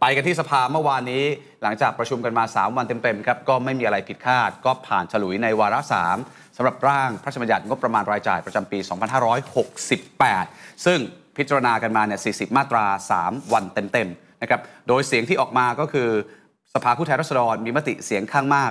ไปกันที่สภาเมื่อวานนี้ หลังจากประชุมกันมา 3 วันเต็มๆครับก็ไม่มีอะไรผิดคาด ก็ผ่านฉลุยในวาระ 3สำหรับร่างพระราชบัญญัติงบประมาณรายจ่ายประจำปี 2568 ซึ่งพิจารณากันมาเนี่ย 40 มาตรา 3 วันเต็มๆนะครับโดยเสียงที่ออกมาก็คือสภาผู้แทนราษฎรมีมติเสียงข้างมาก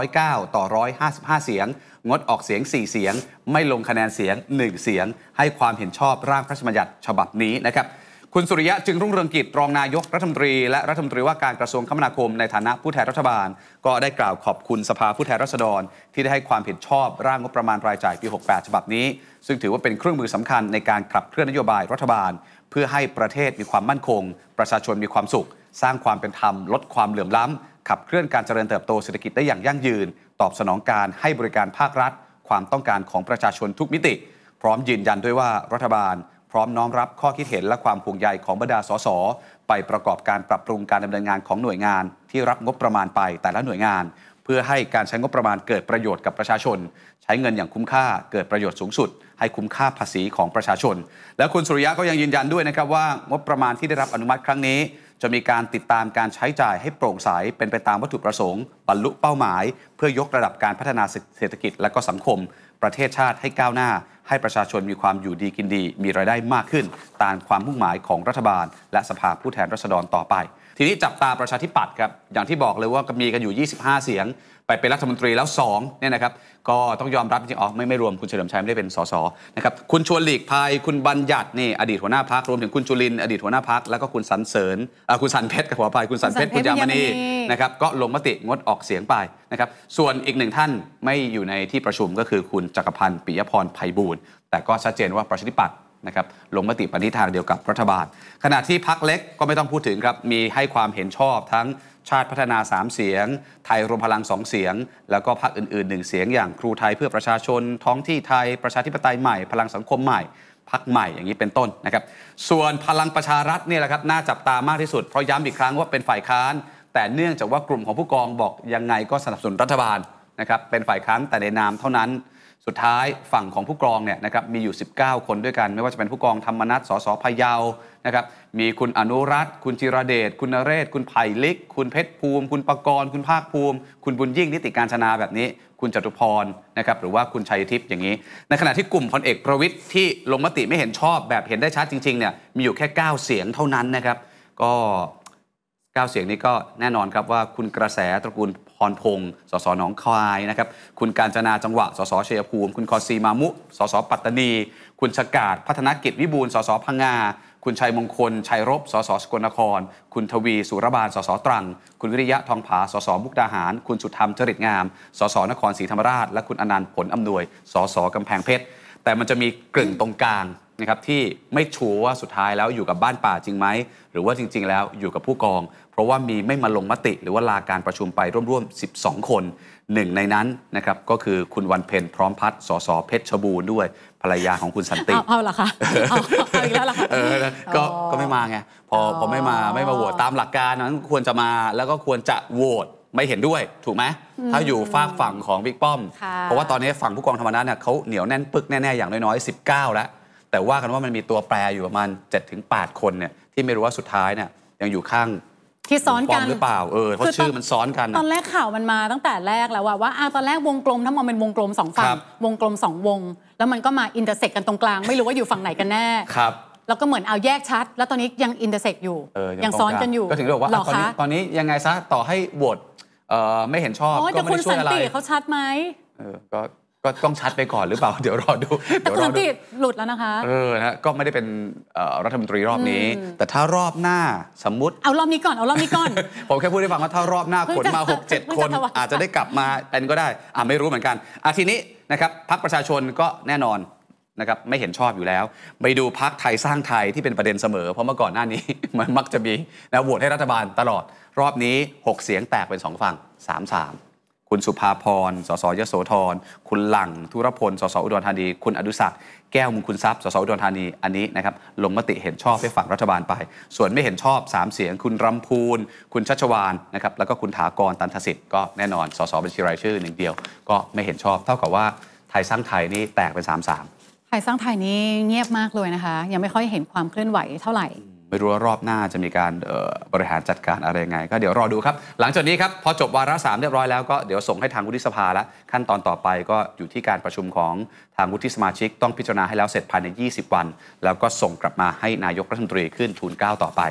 309 ต่อ 155 เสียง งดออกเสียง 4 เสียง ไม่ลงคะแนนเสียง 1 เสียงให้ความเห็นชอบร่างพระราชบัญญัติฉบับนี้นะครับคุณสุริยะจึงรุ่งเรืองกิจรองนายกรัฐมนตรีและรัฐมนตรีว่าการกระทรวงคมนาคมในฐานะผู้แทนรัฐบาล ก็ได้กล่าวขอบคุณสภาผู้แทนราษฎร ที่ได้ให้ความเห็นชอบร่างงบประมาณรายจ่ายปี68 ฉบับนี้ ซึ่งถือว่าเป็นเครื่องมือสำคัญในการขับเคลื่อนนโยบายรัฐบาล เพื่อให้ประเทศมีความมั่นคง ประชาชนมีความสุข สร้างความเป็นธรรมลดความเหลื่อมล้ำ ขับเคลื่อนการเจริญเติบโตเศรษฐกิจได้อย่างยั่งยืน ตอบสนองการให้บริการภาครัฐ ความต้องการของประชาชนทุกมิติ พร้อมยืนยันด้วยว่ารัฐบาลพร้อมน้อมรับข้อคิดเห็นและความผูวงใยของบรรดาสสไปประกอบการปรับปรุงการดำเนินงานของหน่วยงานที่รับงบประมาณไปแต่ละหน่วยงาน เพื่อให้การใช้งบประมาณเกิดประโยชน์กับประชาชน ใช้เงินอย่างคุ้มค่า เกิดประโยชน์สูงสุด ให้คุ้มค่าภาษีของประชาชนและคุณสุริยะก็ยังยืนยันด้วยนะครับว่างบประมาณที่ได้รับอนุมัติครั้งนี้ จะมีการติดตามการใช้จ่ายให้โปร่งใสเป็นไปตามวัตถุประสงค์บรรลุเป้าหมายเพื่อยกระดับการพัฒนาเศรษฐกิจ และก็สังคม ประเทศชาติให้ก้าวหน้า ให้ประชาชนมีความอยู่ดีกินดี มีรายได้มากขึ้นตามความมุ่งหมายของรัฐบาล และสภาผู้แทนราษฎรต่อไป ทีนี้จับตาประชาธิปัตย์ครับ อย่างที่บอกเลยว่ามีกันอยู่ 25 เสียงไปเป็นรัฐมนตรีแล้ว2เนี่ยนะครับก็ต้องยอมรับจริงๆอ๋อไม่ไม่รวมคุณเฉลิมชัยไม่ได้เป็นสสนะครับคุณชวนหลีกภัยคุณบัญญัตินี่อดีตหัวหน้าพักรวมถึงคุณจุลินอดีตหัวหน้าพักแล้วก็คุณสันเสริญคุณสันเพชรกับหัวไปคุณสันเพชรคุณยามณีนะครับก็ลงมติงดออกเสียงไปนะครับ ส่วนอีกหนึ่งท่านไม่อยู่ในที่ประชุมก็คือคุณจักรพันธ์ปิยพรไยบูรณ์แต่ก็ชัดเจนว่าประชาิปัตนะครับลงมติปณิธานเดียวกับรัฐบาล ขณะที่พักเล็กก็ไม่ต้องพูดถึงครับ มีให้ความเห็นชอบทั้งชาติพัฒนา 3 เสียงไทยรวมพลัง2เสียง แล้วก็พรรคอื่นๆ1เสียงอย่างครูไทยเพื่อประชาชนท้องที่ไทย ประชาธิปไตยใหม่ พลังสังคมใหม่พักใหม่อย่างนี้เป็นต้นนะครับ ส่วนพลังประชารัฐเนี่ยแหละครับน่าจับตามากที่สุดเพราะย้ำอีกครั้งว่าเป็นฝ่ายค้านแต่เนื่องจากว่ากลุ่มของผู้กองบอกยังไงก็สนับสนุนรัฐบาลนะครับเป็นฝ่ายค้านแต่ในนามเท่านั้น สุดท้ายฝั่งของผู้กองเนี่ยนะครับมีอยู่ 19 คนด้วยกัน ไม่ว่าจะเป็นผู้กองธรรมนัฐสสพยาวนะครับมีคุณอนุรัตคุณจิรเดชคุณนเรศ คุณไผ่ลิกคุณเพชรภูมิ คุณประกรณ์คุณภาคภูมิ คุณบุญยิ่งนิติการชนาแบบนี้ คุณจตุพรนะครับหรือว่าคุณชัยทิพย์อย่างนี้ ในขณะที่กลุ่มพลเอก ประวิทย์ที่ลงมติไม่เห็นชอบแบบเห็นได้ชัดจริงๆเนี่ยมีอยู่แค่ 9 เสียงเท่านั้นนะครับ ก็9เสียงนี้ก็แน่นอนครับว่า คุณกระแสตระกูลพรพงศ์สสหนองคายนะครับคุณการจนาจังหวะสสเชียภูมิ คุณคอซีมามุสสปัตตานี คุณชกาดพัฒนกิจวิบูลสสพังงาคุณชัยมงคลชัยรบ สสสกลนคร คุณทวี สุรบาลสส ตรัง คุณวิริยะทองผาสสมุกดาหาร คุณสุธรรมจริตงามสสนครศรีธรรมราช และคุณอนันต์ผลอำนวยสสกำแพงเพชรแต่มันจะมีกลึ่งตรงกลางนะครับที่ไม่ชัวร์ว่าสุดท้ายแล้วอยู่กับบ้านป่าจริงไหมหรือว่าจริง ๆ แล้วอยู่กับผู้กอง เพราะว่ามีไม่มาลงมติ หรือว่าลาการประชุมไปร่วมๆ12 คนหนึ่งในนั้นนะครับก็คือคุณวันเพ็ญพร้อมพัฒสสเพชรบูรณ์ด้วยภรรยาของคุณสันติเอาเหรอคะเอาอีกแล้วเหรอะก็ก็ไม่มาไงพอพอไม่มาไม่มาโหวตตามหลักการนั้นควรจะมาแล้วก็ควรจะโหวตไม่เห็นด้วย ถูกไหมถ้าอยู่ฝากฝั่งของบิ๊กป้อม เพราะว่าตอนนี้ฝั่งผู้กองธรรมนัฐเนี่ยเขาเหนียวแน่นปึกแน่ๆอย่างน้อยๆ19 แล้วแต่ว่ากันว่ามันมีตัวแปรอยู่ประมาณ7แคนเนี่ยที่ไม่รู้ว่าสุดท้ายเนี่ยยังอยู่ข้าง ที่ซ้อนกันหรือเปล่าเออเพราะชื่อมันซ้อนกันตอนแรกข่าวมันมาตั้งแต่แรกแล้วว่าว่าตอนแรกวงกลมถ้ามองเป็นวงกลมสองฝั่งวงกลมสองวงแล้วมันก็มาอินเตอร์เซ็กกันตรงกลางไม่รู้ว่าอยู่ฝั่งไหนกันแน่ครับแล้วก็เหมือนเอาแยกชัดแล้วตอนนี้ยังอินเตอร์เซ็กอยู่ยังซ้อนกันอยู่ก็ถึงบอกว่าตอนนี้ตอนนี้ยังไงซะต่อให้โหวตไม่เห็นชอบก็ไม่ช่วยอะไรเขาชัดไหมก็ก็ต้องชัดไปก่อนหรือเปล่า เดี๋ยวรอดูแต่คุณติดหลุดแล้วนะคะเออนะก็ไม่ได้เป็นรัฐมนตรีรอบนี้ แต่ถ้ารอบหน้าสมมติ เอารอบนี้ก่อนเอารอบนี้ก่อน ผมแค่พูดให้ฟังว่าถ้ารอบหน้าขนมา 6 7 คนอาจจะได้กลับมาเป็นก็ได้อ่าไม่รู้เหมือนกันอ่ะทีนี้นะครับพรรคประชาชนก็แน่นอนนะครับไม่เห็นชอบอยู่แล้วไปดูพักไทยสร้างไทยที่เป็นประเด็นเสมอ เพราะเมื่อก่อนหน้านี้มันมักจะมีนะโหวตให้รัฐบาลตลอดรอบนี้ 6 เสียงแตกเป็น 2 ฝั่ง 3 3คุณสุภาพรสสยโสธร คุณหลัง ธุรพล สส อุดรธานี คุณอดุศักดิ์แก้วมุงคุณทรัพย์ สส อุดรธานี อันนี้นะครับ ลงมติเห็นชอบให้ฝั่งรัฐบาลไป ส่วนไม่เห็นชอบ 3 เสียง คุณรำพูนคุณชัชวานนะครับ แล้วก็คุณถากรตันทสิทธิ์ก็แน่นอน สสบัญชีรายชื่อหนึ่งเดียว ก็ไม่เห็นชอบ เท่ากับว่าไทยสร้างไทยนี่แตกเป็น3ามไทยสร้างไทยนี่เงียบมากเลยนะคะ ยังไม่ค่อยเห็นความเคลื่อนไหวเท่าไหร่ไม่รู้ว่ารอบหน้าจะมีการบริหารจัดการอะไรไง ก็เดี๋ยวรอดูครับ หลังจากนี้ครับพอจบวาระสามเรียบร้อยแล้วก็เดี๋ยวส่งให้ทางวุฒิสภาแล้วขั้นตอนต่อไปก็อยู่ที่การประชุมของทางวุฒิสมาชิก ต้องพิจารณาให้ แล้วเสร็จภายใน 20 วัน แล้วก็ส่งกลับมาให้นายกรัฐมนตรีขึ้นทูลเก้าต่อไป